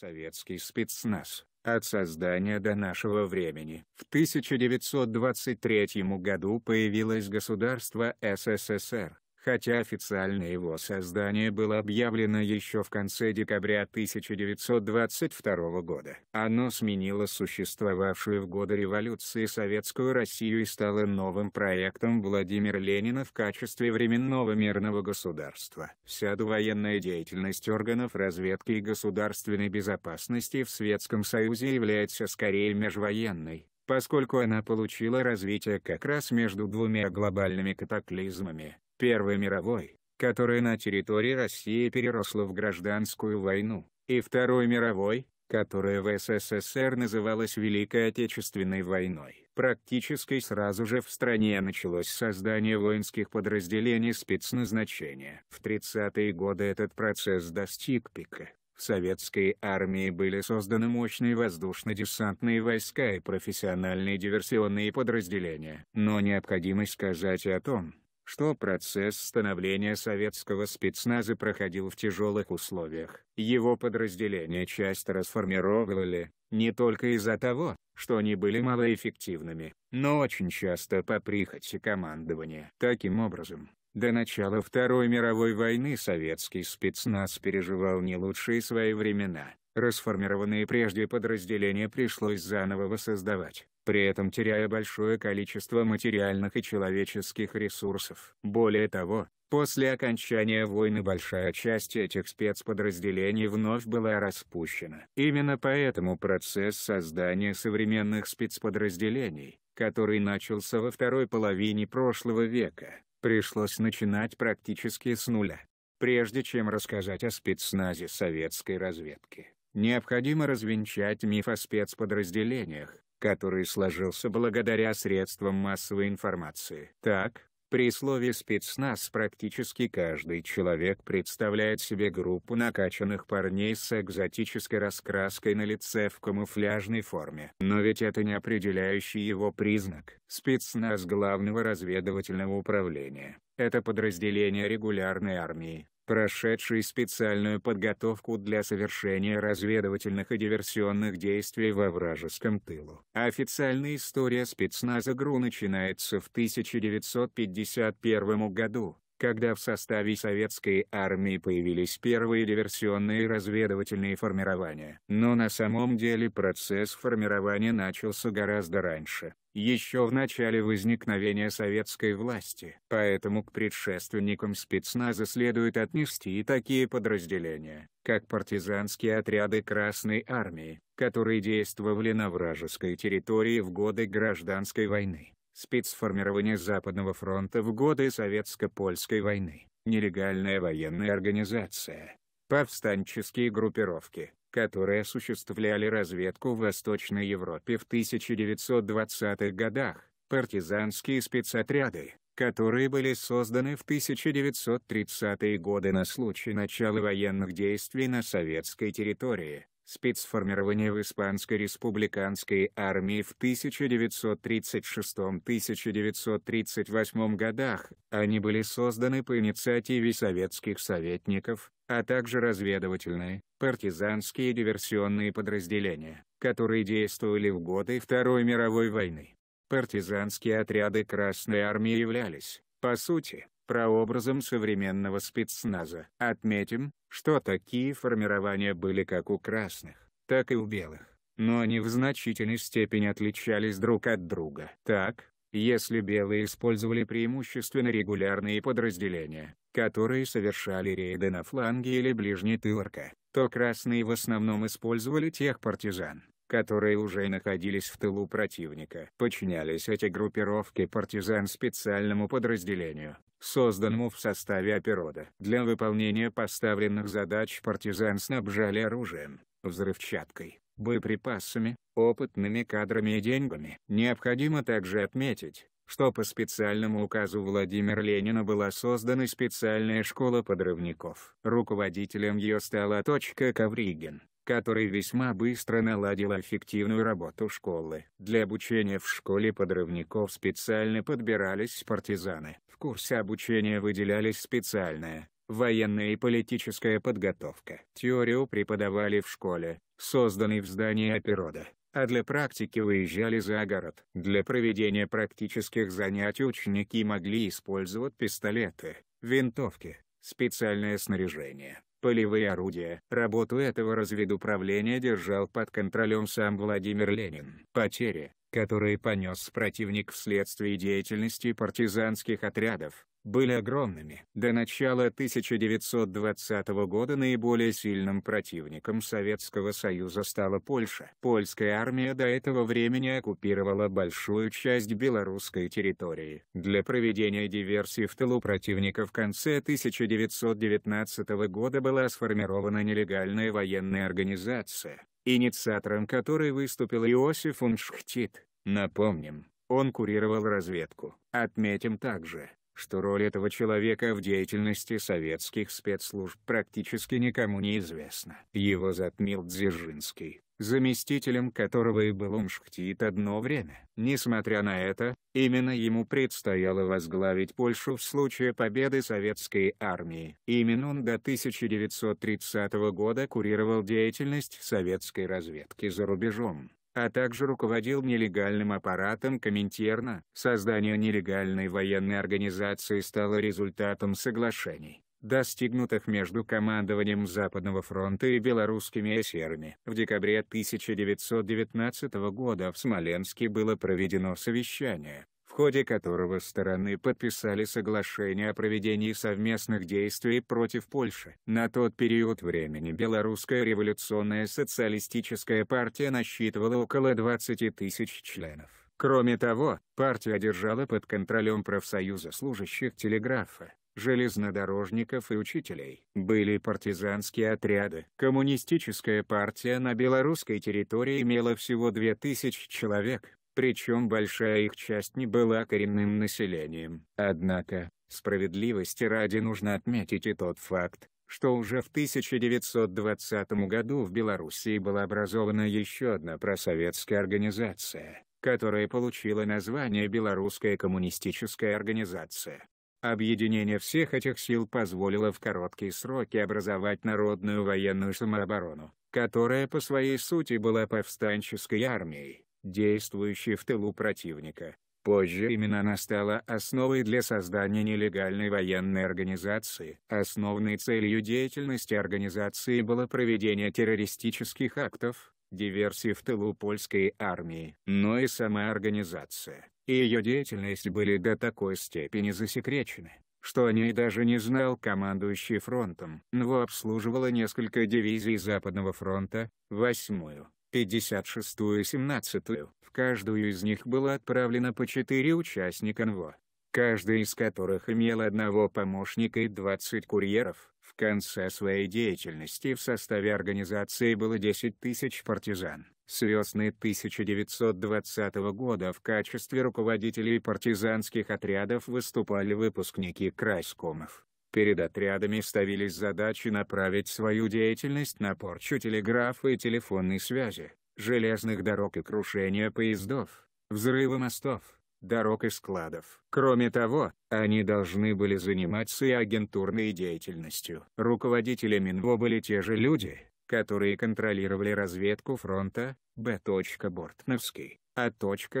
Советский спецназ. От создания до нашего времени. В 1923 году появилось государство СССР хотя официально его создание было объявлено еще в конце декабря 1922 года. Оно сменило существовавшую в годы революции Советскую Россию и стало новым проектом Владимира Ленина в качестве временного мирного государства. Вся довоенная деятельность органов разведки и государственной безопасности в Советском Союзе является скорее межвоенной, поскольку она получила развитие как раз между двумя глобальными катаклизмами Первой мировой, которая на территории России переросла в гражданскую войну, и Второй мировой, которая в СССР называлась Великой Отечественной войной. Практически сразу же в стране началось создание воинских подразделений спецназначения. В 30-е годы этот процесс достиг пика. В советской армии были созданы мощные воздушно-десантные войска и профессиональные диверсионные подразделения. Но необходимо сказать о том, что процесс становления советского спецназа проходил в тяжелых условиях. Его подразделения часто расформировали, не только из-за того, что они были малоэффективными, но очень часто по прихоти командования. Таким образом, до начала Второй мировой войны советский спецназ переживал не лучшие свои времена. Расформированные прежде подразделения пришлось заново воссоздавать при этом теряя большое количество материальных и человеческих ресурсов. Более того, после окончания войны большая часть этих спецподразделений вновь была распущена. Именно поэтому процесс создания современных спецподразделений, который начался во второй половине прошлого века, пришлось начинать практически с нуля. Прежде чем рассказать о спецназе советской разведки, необходимо развенчать миф о спецподразделениях, который сложился благодаря средствам массовой информации. Так, при слове «спецназ» практически каждый человек представляет себе группу накачанных парней с экзотической раскраской на лице в камуфляжной форме. Но ведь это не определяющий его признак. Спецназ Главного разведывательного управления – это подразделение регулярной армии, прошедший специальную подготовку для совершения разведывательных и диверсионных действий во вражеском тылу. Официальная история спецназа ГРУ начинается в 1951 году, когда в составе советской армии появились первые диверсионные разведывательные формирования. Но на самом деле процесс формирования начался гораздо раньше еще в начале возникновения советской власти. Поэтому к предшественникам спецназа следует отнести и такие подразделения, как партизанские отряды Красной Армии, которые действовали на вражеской территории в годы Гражданской войны, спецформирование Западного фронта в годы Советско-Польской войны, нелегальная военная организация, повстанческие группировки, которые осуществляли разведку в Восточной Европе в 1920-х годах, партизанские спецотряды, которые были созданы в 1930-е годы на случай начала военных действий на советской территории, спецформирования в Испанской республиканской армии в 1936-1938 годах, они были созданы по инициативе советских советников, а также разведывательные, партизанские и диверсионные подразделения, которые действовали в годы Второй мировой войны. Партизанские отряды Красной Армии являлись, по сути, прообразом современного спецназа. Отметим, что такие формирования были как у красных, так и у белых, но они в значительной степени отличались друг от друга. Так, если белые использовали преимущественно регулярные подразделения, которые совершали рейды на фланге или ближний тылорка, то красные в основном использовали тех партизан, которые уже находились в тылу противника. Подчинялись эти группировки партизан специальному подразделению, созданному в составе оперода. Для выполнения поставленных задач партизан снабжали оружием, взрывчаткой, боеприпасами, опытными кадрами и деньгами. Необходимо также отметить, что по специальному указу Владимира Ленина была создана специальная школа подрывников. Руководителем ее стала точка Ковригин который весьма быстро наладил эффективную работу школы. Для обучения в школе подрывников специально подбирались партизаны. В курсе обучения выделялись специальная, военная и политическая подготовка. Теорию преподавали в школе, созданной в здании Аперода, а для практики выезжали за город. Для проведения практических занятий ученики могли использовать пистолеты, винтовки, специальное снаряжение, Полевые орудия. Работу этого разведуправления держал под контролем сам Владимир Ленин. Потери, которые понес противник вследствие деятельности партизанских отрядов, были огромными. До начала 1920 года наиболее сильным противником Советского Союза стала Польша. Польская армия до этого времени оккупировала большую часть белорусской территории. Для проведения диверсий в тылу противника в конце 1919 года была сформирована нелегальная военная организация, инициатором которой выступил Иосиф Уншхтит. Напомним, он курировал разведку. Отметим также, что роль этого человека в деятельности советских спецслужб практически никому не известна. Его затмил Дзержинский заместителем которого и был Умшхтит одно время. Несмотря на это, именно ему предстояло возглавить Польшу в случае победы советской армии. Именно он до 1930 года курировал деятельность советской разведки за рубежом а также руководил нелегальным аппаратом Коминтерна. Создание нелегальной военной организации стало результатом соглашений достигнутых между командованием Западного фронта и белорусскими эсерами. В декабре 1919 года в Смоленске было проведено совещание, в ходе которого стороны подписали соглашение о проведении совместных действий против Польши. На тот период времени Белорусская революционная социалистическая партия насчитывала около 20 тысяч членов. Кроме того, партия держала под контролем профсоюза служащих телеграфа, железнодорожников и учителей. Были партизанские отряды. Коммунистическая партия на белорусской территории имела всего 2000 человек, причем большая их часть не была коренным населением. Однако, справедливости ради нужно отметить и тот факт, что уже в 1920 году в Белоруссии была образована еще одна просоветская организация, которая получила название Белорусская коммунистическая организация. Объединение всех этих сил позволило в короткие сроки образовать народную военную самооборону, которая по своей сути была повстанческой армией, действующей в тылу противника. Позже именно она стала основой для создания нелегальной военной организации. Основной целью деятельности организации было проведение террористических актов, диверсии в тылу польской армии. Но и сама организация, и ее деятельность были до такой степени засекречены, что о ней даже не знал командующий фронтом. НВО обслуживала несколько дивизий Западного фронта, 8-ю, 56-ю и 17-ю. В каждую из них было отправлено по 4 участника НВО, каждый из которых имел одного помощника и 20 курьеров. В конце своей деятельности в составе организации было 10 тысяч партизан с весны 1920 года в качестве руководителей партизанских отрядов выступали выпускники крайскомов. Перед отрядами ставились задачи направить свою деятельность на порчу телеграфа и телефонной связи, железных дорог и крушение поездов, взрывы мостов, дорог и складов. Кроме того, они должны были заниматься и агентурной деятельностью. Руководителями НВО были те же люди, которые контролировали разведку фронта, Б. Бортновский, А.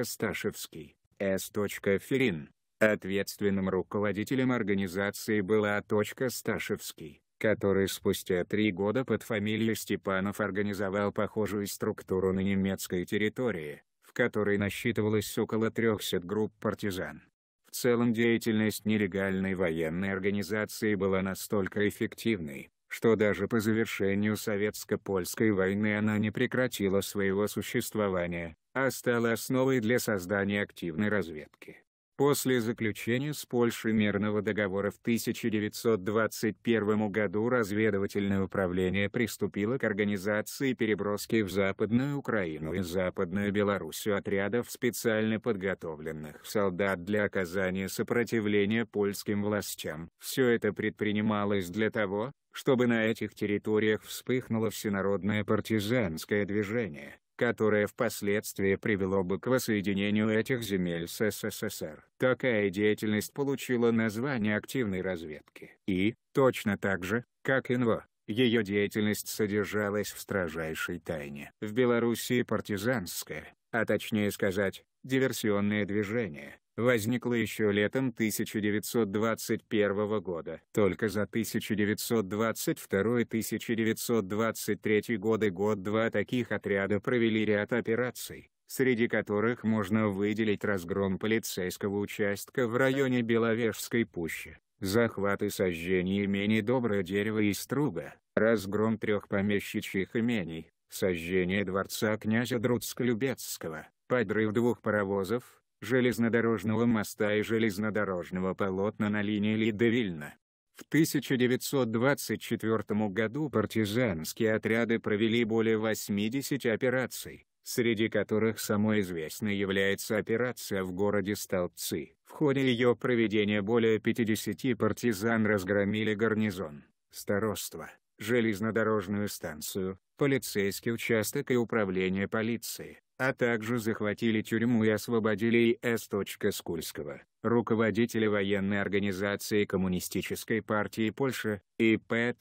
Сташевский, С. Ферин. Ответственным руководителем организации был А. Сташевский, который спустя три года под фамилией Степанов организовал похожую структуру на немецкой территории, в которой насчитывалось около 300 групп партизан. В целом деятельность нелегальной военной организации была настолько эффективной, что даже по завершению Советско-Польской войны она не прекратила своего существования, а стала основой для создания активной разведки. После заключения с Польшей мирного договора в 1921 году разведывательное управление приступило к организации переброски в Западную Украину и Западную Белоруссию отрядов специально подготовленных солдат для оказания сопротивления польским властям. Все это предпринималось для того, чтобы на этих территориях вспыхнуло всенародное партизанское движение, которое впоследствии привело бы к воссоединению этих земель с СССР. Такая деятельность получила название активной разведки. И, точно так же, как НВО, ее деятельность содержалась в строжайшей тайне. В Белоруссии партизанское, а точнее сказать, диверсионное движение, возникла еще летом 1921 года. Только за 1922-1923 годы год-два таких отряда провели ряд операций, среди которых можно выделить разгром полицейского участка в районе Беловежской пущи, захват и сожжение имений Доброе дерево и Струга, разгром трех помещичьих имений, сожжение дворца князя Друцко-Любецкого, подрыв двух паровозов, железнодорожного моста и железнодорожного полотна на линии Лидовильна. В 1924 году партизанские отряды провели более 80 операций, среди которых самой известной является операция в городе Столбцы. В ходе ее проведения более 50 партизан разгромили гарнизон, староство, железнодорожную станцию, полицейский участок и управление полиции а также захватили тюрьму и освободили С. Скульского, руководителя военной организации Коммунистической партии Польши, и П.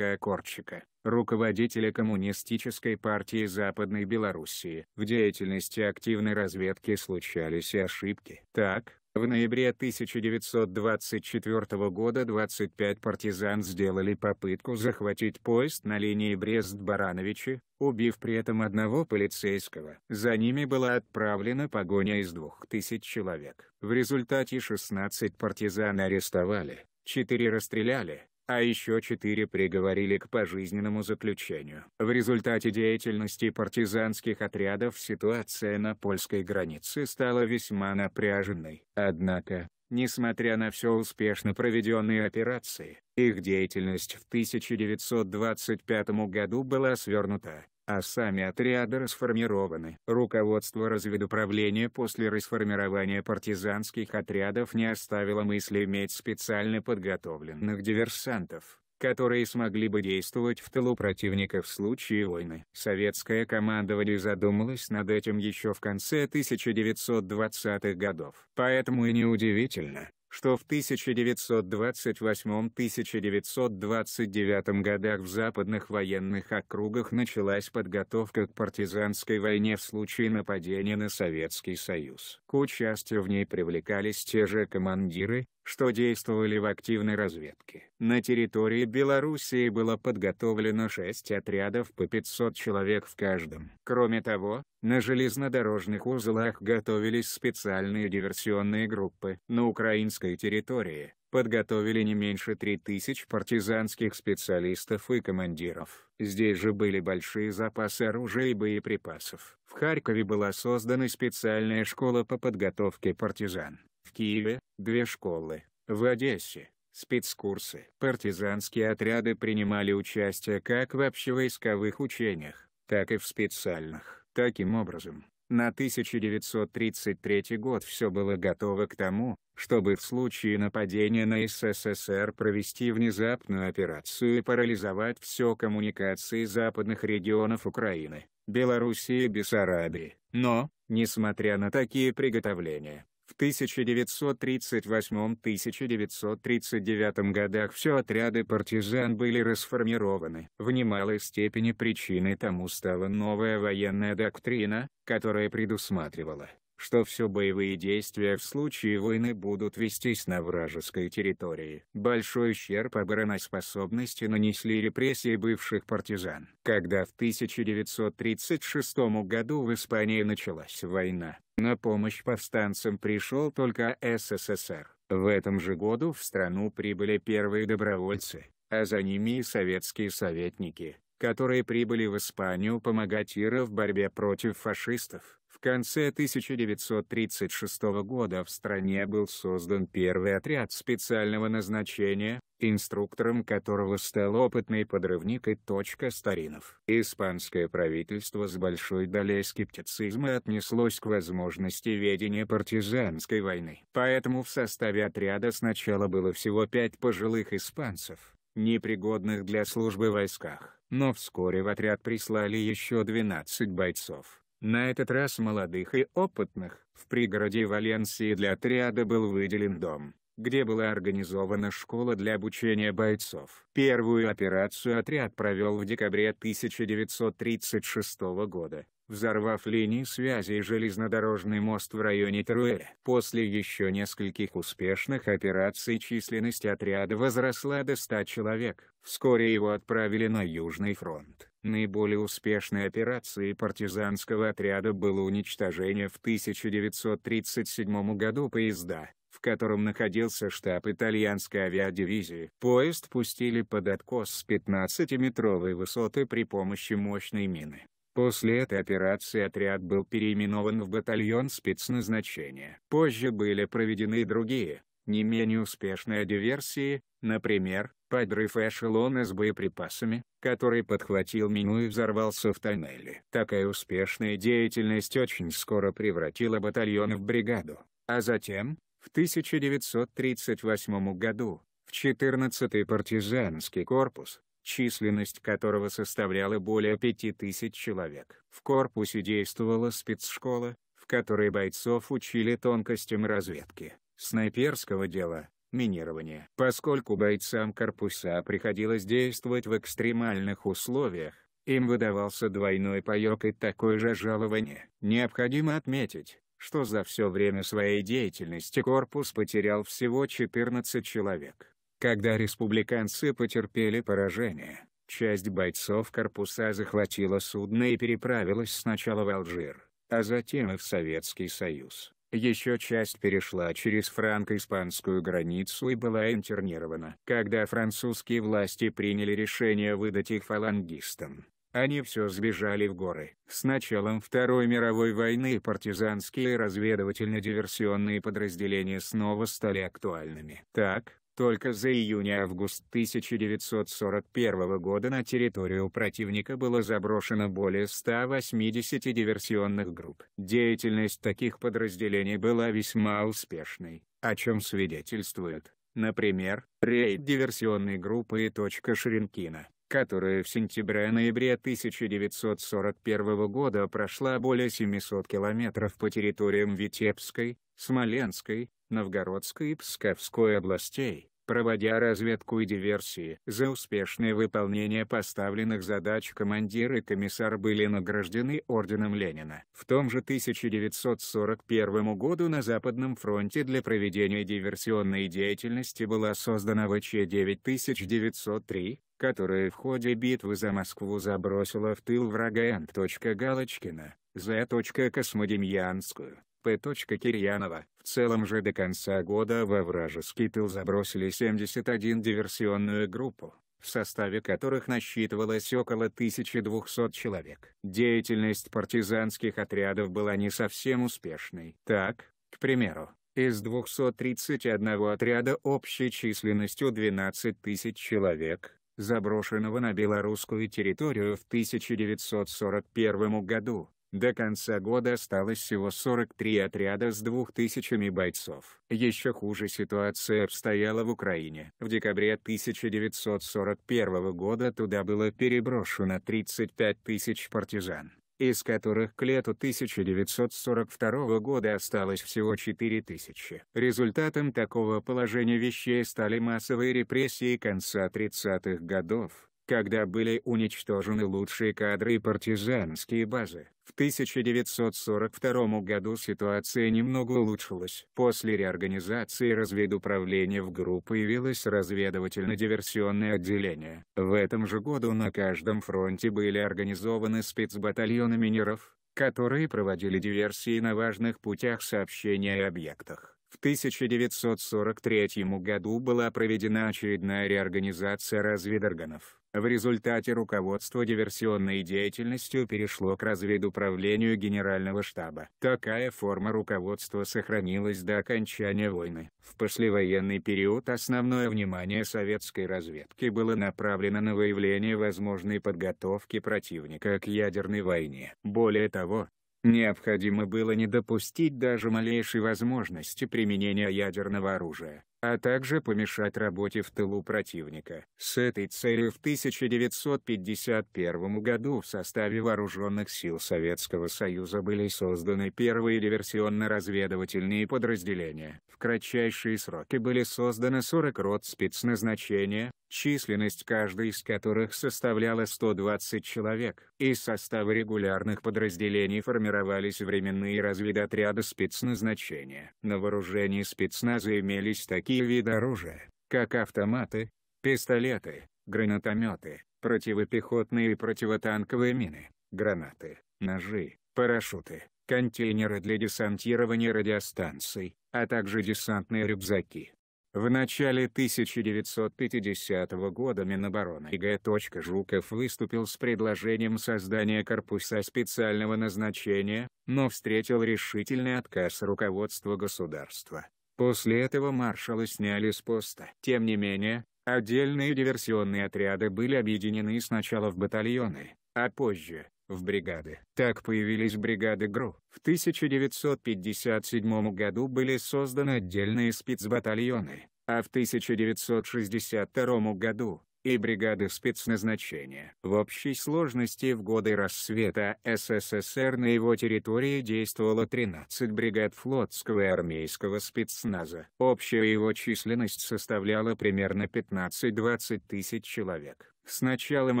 Корчика, руководителя Коммунистической партии Западной Белоруссии. В деятельности активной разведки случались и ошибки. Так, в ноябре 1924 года 25 партизан сделали попытку захватить поезд на линии Брест-Барановичи, убив при этом одного полицейского. За ними была отправлена погоня из 2000 человек. В результате 16 партизан арестовали, 4 расстреляли, а еще четыре приговорили к пожизненному заключению. В результате деятельности партизанских отрядов ситуация на польской границе стала весьма напряженной. Однако, несмотря на все успешно проведенные операции, их деятельность в 1925 году была свернута а сами отряды расформированы. Руководство разведуправления после расформирования партизанских отрядов не оставило мысли иметь специально подготовленных диверсантов которые смогли бы действовать в тылу противника в случае войны. Советское командование задумалось над этим еще в конце 1920-х годов. Поэтому и неудивительно, что в 1928-1929 годах в западных военных округах началась подготовка к партизанской войне в случае нападения на Советский Союз. К участию в ней привлекались те же командиры, что действовали в активной разведке. На территории Белоруссии было подготовлено 6 отрядов по 500 человек в каждом. Кроме того, на железнодорожных узлах готовились специальные диверсионные группы. На украинской территории подготовили не меньше 3000 партизанских специалистов и командиров. Здесь же были большие запасы оружия и боеприпасов. В Харькове была создана специальная школа по подготовке партизан. Киеве, две школы, в Одессе, спецкурсы. Партизанские отряды принимали участие как в общевойсковых учениях, так и в специальных. Таким образом, на 1933 год все было готово к тому, чтобы в случае нападения на СССР провести внезапную операцию и парализовать все коммуникации западных регионов Украины, Белоруссии и Бессарабии. Но, несмотря на такие приготовления, в 1938-1939 годах все отряды партизан были расформированы. В немалой степени причиной тому стала новая военная доктрина, которая предусматривала что все боевые действия в случае войны будут вестись на вражеской территории. Большой ущерб обороноспособности нанесли репрессии бывших партизан. Когда в 1936 году в Испании началась война, на помощь повстанцам пришел только СССР. В этом же году в страну прибыли первые добровольцы, а за ними и советские советники, которые прибыли в Испанию помогать Ира в борьбе против фашистов. В конце 1936 года в стране был создан первый отряд специального назначения, инструктором которого стал опытный подрывник и точка Старинов. Испанское правительство с большой долей скептицизма отнеслось к возможности ведения партизанской войны. Поэтому в составе отряда сначала было всего пять пожилых испанцев, непригодных для службы в войсках. Но вскоре в отряд прислали еще 12 бойцов, на этот раз молодых и опытных, в пригороде Валенсии для отряда был выделен дом, где была организована школа для обучения бойцов. Первую операцию отряд провел в декабре 1936 года, взорвав линии связи и железнодорожный мост в районе Труэля. После еще нескольких успешных операций численность отряда возросла до 100 человек. Вскоре его отправили на Южный фронт. Наиболее успешной операцией партизанского отряда было уничтожение в 1937 году поезда, в котором находился штаб итальянской авиадивизии. Поезд пустили под откос с 15-метровой высоты при помощи мощной мины. После этой операции отряд был переименован в батальон спецназначения. Позже были проведены другие, не менее успешные диверсии, например, подрыв эшелона с боеприпасами, который подхватил мину и взорвался в тоннеле. Такая успешная деятельность очень скоро превратила батальон в бригаду, а затем, в 1938 году, в 14-й партизанский корпус, численность которого составляла более 5000 человек. В корпусе действовала спецшкола, в которой бойцов учили тонкостям разведки, снайперского дела, минирования. Поскольку бойцам корпуса приходилось действовать в экстремальных условиях, им выдавался двойной паёк и такое же жалование. Необходимо отметить, что за все время своей деятельности корпус потерял всего 14 человек. Когда республиканцы потерпели поражение, часть бойцов корпуса захватила судно и переправилась сначала в Алжир, а затем и в Советский Союз. Еще часть перешла через франко-испанскую границу и была интернирована. Когда французские власти приняли решение выдать их фалангистам, они все сбежали в горы. С началом Второй мировой войны партизанские разведывательно-диверсионные подразделения снова стали актуальными. Так, только за июнь-август 1941 года на территорию противника было заброшено более 180 диверсионных групп. Деятельность таких подразделений была весьма успешной, о чем свидетельствует, например, рейд диверсионной группы и «Точка Шринкина» которая в сентябре-ноябре 1941 года прошла более 700 километров по территориям Витебской, Смоленской, Новгородской и Псковской областей, проводя разведку и диверсии. За успешное выполнение поставленных задач командир и комиссар были награждены орденом Ленина. В том же 1941 году на Западном фронте для проведения диверсионной деятельности была создана ВЧ-9903, которая в ходе битвы за Москву забросила в тыл врага Н. Галочкина, З. Космодемьянскую. П. Кирьянова. В целом же до конца года во вражеский тыл забросили 71 диверсионную группу, в составе которых насчитывалось около 1200 человек. Деятельность партизанских отрядов была не совсем успешной. Так, к примеру, из 231 отряда общей численностью 12 тысяч человек, заброшенного на белорусскую территорию в 1941 году, до конца года осталось всего 43 отряда с 2000 бойцов. Еще хуже ситуация обстояла в Украине. В декабре 1941 года туда было переброшено 35 тысяч партизан, из которых к лету 1942 года осталось всего 4 тысячи. Результатом такого положения вещей стали массовые репрессии конца 30-х годов, когда были уничтожены лучшие кадры и партизанские базы. В 1942 году ситуация немного улучшилась. После реорганизации разведуправления в группу появилось разведывательно-диверсионное отделение. В этом же году на каждом фронте были организованы спецбатальоны минеров, которые проводили диверсии на важных путях сообщения и объектах. В 1943 году была проведена очередная реорганизация разведорганов. В результате руководство диверсионной деятельностью перешло к разведуправлению Генерального штаба. Такая форма руководства сохранилась до окончания войны. В послевоенный период основное внимание советской разведки было направлено на выявление возможной подготовки противника к ядерной войне. Более того, Необходимо было не допустить даже малейшей возможности применения ядерного оружия а также помешать работе в тылу противника. С этой целью в 1951 году в составе Вооруженных сил Советского Союза были созданы первые диверсионно-разведывательные подразделения. В кратчайшие сроки были созданы 40 рот спецназначения, численность каждой из которых составляла 120 человек. Из состава регулярных подразделений формировались временные разведотряды спецназначения. На вооружении спецназа имелись такие такие виды оружия, как автоматы, пистолеты, гранатометы, противопехотные и противотанковые мины, гранаты, ножи, парашюты, контейнеры для десантирования радиостанций, а также десантные рюкзаки. В начале 1950 года Минобороны Г. Жуков выступил с предложением создания корпуса специального назначения, но встретил решительный отказ руководства государства. После этого маршала сняли с поста. Тем не менее, отдельные диверсионные отряды были объединены сначала в батальоны, а позже — в бригады. Так появились бригады ГРУ. В 1957 году были созданы отдельные спецбатальоны, а в 1962 году и бригады спецназначения. В общей сложности в годы рассвета СССР на его территории действовало 13 бригад флотского и армейского спецназа. Общая его численность составляла примерно 15-20 тысяч человек. С началом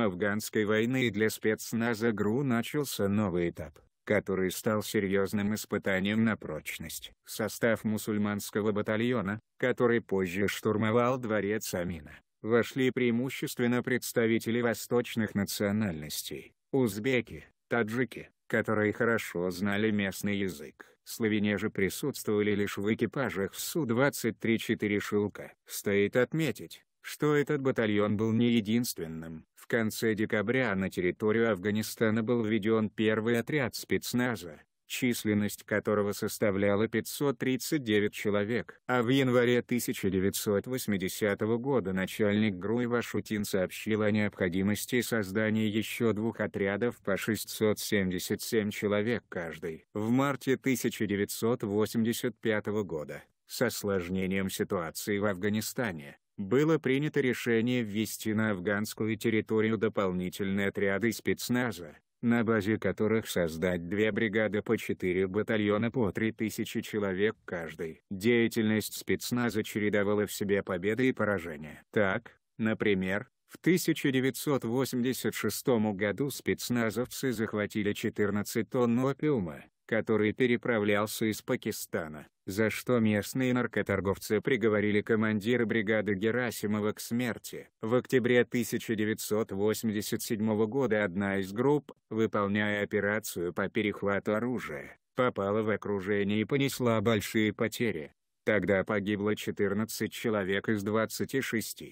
афганской войны для спецназа ГРУ начался новый этап который стал серьезным испытанием на прочность. Состав мусульманского батальона, который позже штурмовал дворец Амина, вошли преимущественно представители восточных национальностей, узбеки, таджики, которые хорошо знали местный язык. Словене же присутствовали лишь в экипажах Су-23-4 «Шилка». Стоит отметить, что этот батальон был не единственным. В конце декабря на территорию Афганистана был введен первый отряд спецназа, численность которого составляла 539 человек. А в январе 1980 года начальник ГРУ Вашутин сообщил о необходимости создания еще двух отрядов по 677 человек каждый. В марте 1985 года, с осложнением ситуации в Афганистане, было принято решение ввести на афганскую территорию дополнительные отряды спецназа, на базе которых создать две бригады по четыре батальона по три тысячи человек каждый. Деятельность спецназа чередовала в себе победы и поражения. Так, например, в 1986 году спецназовцы захватили 14 тонн опиума, который переправлялся из Пакистана, за что местные наркоторговцы приговорили командира бригады Герасимова к смерти. В октябре 1987 года одна из групп, выполняя операцию по перехвату оружия, попала в окружение и понесла большие потери. Тогда погибло 14 человек из 26.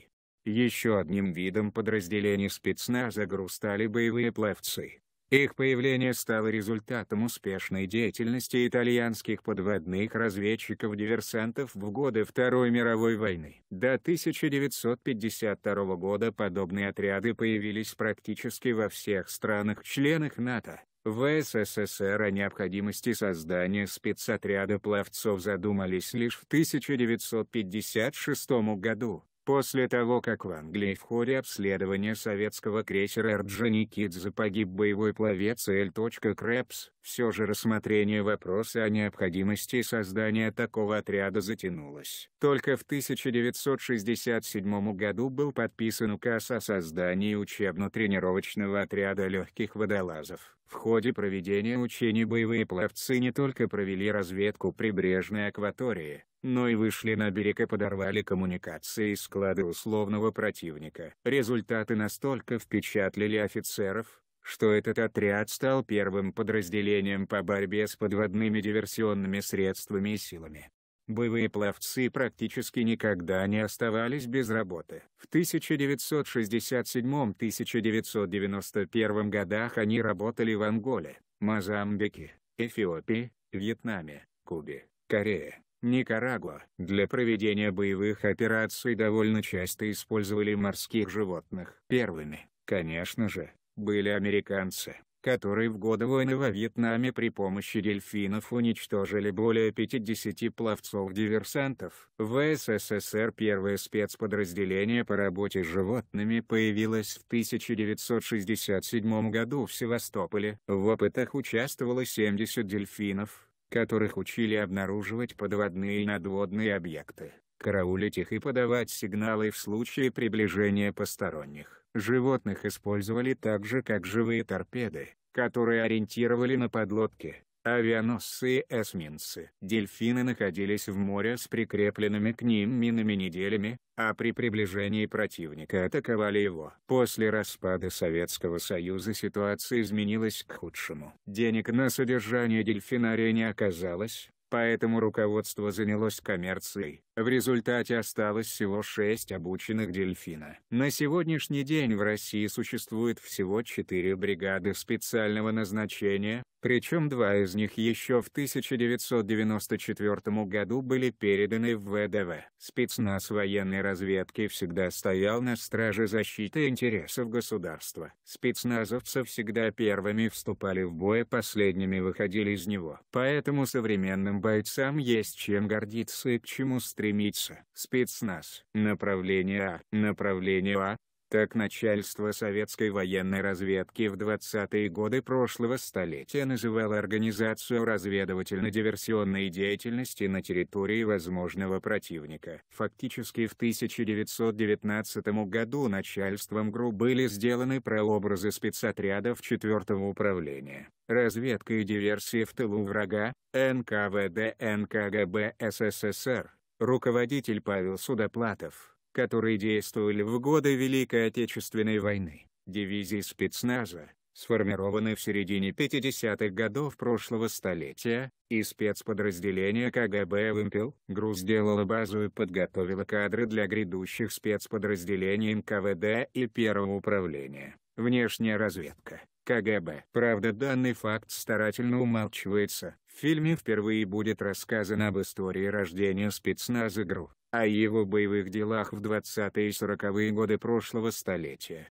Еще одним видом подразделений спецназа грустали боевые пловцы их появление стало результатом успешной деятельности итальянских подводных разведчиков-диверсантов в годы Второй мировой войны. До 1952 года подобные отряды появились практически во всех странах-членах НАТО. В СССР о необходимости создания спецотряда пловцов задумались лишь в 1956 году. После того, как в Англии в ходе обследования советского крейсера Орджоникидзе погиб боевой пловец Л. Крэпс, все же рассмотрение вопроса о необходимости создания такого отряда затянулось. Только в 1967 году был подписан указ о создании учебно-тренировочного отряда легких водолазов. В ходе проведения учений боевые пловцы не только провели разведку прибрежной акватории, но и вышли на берег и подорвали коммуникации и склады условного противника. Результаты настолько впечатлили офицеров, что этот отряд стал первым подразделением по борьбе с подводными диверсионными средствами и силами. Боевые пловцы практически никогда не оставались без работы. В 1967-1991 годах они работали в Анголе, Мозамбике, Эфиопии, Вьетнаме, Кубе, Корее, Никарагуа. Для проведения боевых операций довольно часто использовали морских животных. Первыми, конечно же, были американцы которые в годы войны во Вьетнаме при помощи дельфинов уничтожили более 50 пловцов-диверсантов. В СССР первое спецподразделение по работе с животными появилось в 1967 году в Севастополе. В опытах участвовало 70 дельфинов, которых учили обнаруживать подводные и надводные объекты караулить их и подавать сигналы в случае приближения посторонних. Животных использовали также как живые торпеды, которые ориентировали на подлодки, авианосцы и эсминцы. Дельфины находились в море с прикрепленными к ним минами неделями, а при приближении противника атаковали его. После распада Советского Союза ситуация изменилась к худшему. Денег на содержание дельфинария не оказалось, поэтому руководство занялось коммерцией. В результате осталось всего 6 обученных дельфина. На сегодняшний день в России существует всего 4 бригады специального назначения, причем два из них еще в 1994 году были переданы в ВДВ. Спецназ военной разведки всегда стоял на страже защиты интересов государства. Спецназовцы всегда первыми вступали в бой, последними выходили из него. Поэтому современным бойцам есть чем гордиться и к чему стремиться стремиться. Спецназ. Направление А. Направление А. Так начальство советской военной разведки в 20-е годы прошлого столетия называло организацию разведывательно-диверсионной деятельности на территории возможного противника. Фактически в 1919 году начальством ГРУ были сделаны прообразы спецотрядов 4 управления. Разведка и диверсии в тылу врага, НКВД НКГБ СССР, руководитель Павел Судоплатов, которые действовали в годы Великой Отечественной войны. Дивизии спецназа, сформированы в середине 50-х годов прошлого столетия, и спецподразделение КГБ «Вымпел». Груз сделала базу и подготовила кадры для грядущих спецподразделений МКВД и Первого управления, внешняя разведка, КГБ. Правда данный факт старательно умалчивается, в фильме впервые будет рассказано об истории рождения спецназа ГРУ, о его боевых делах в 20-е и 40-е годы прошлого столетия,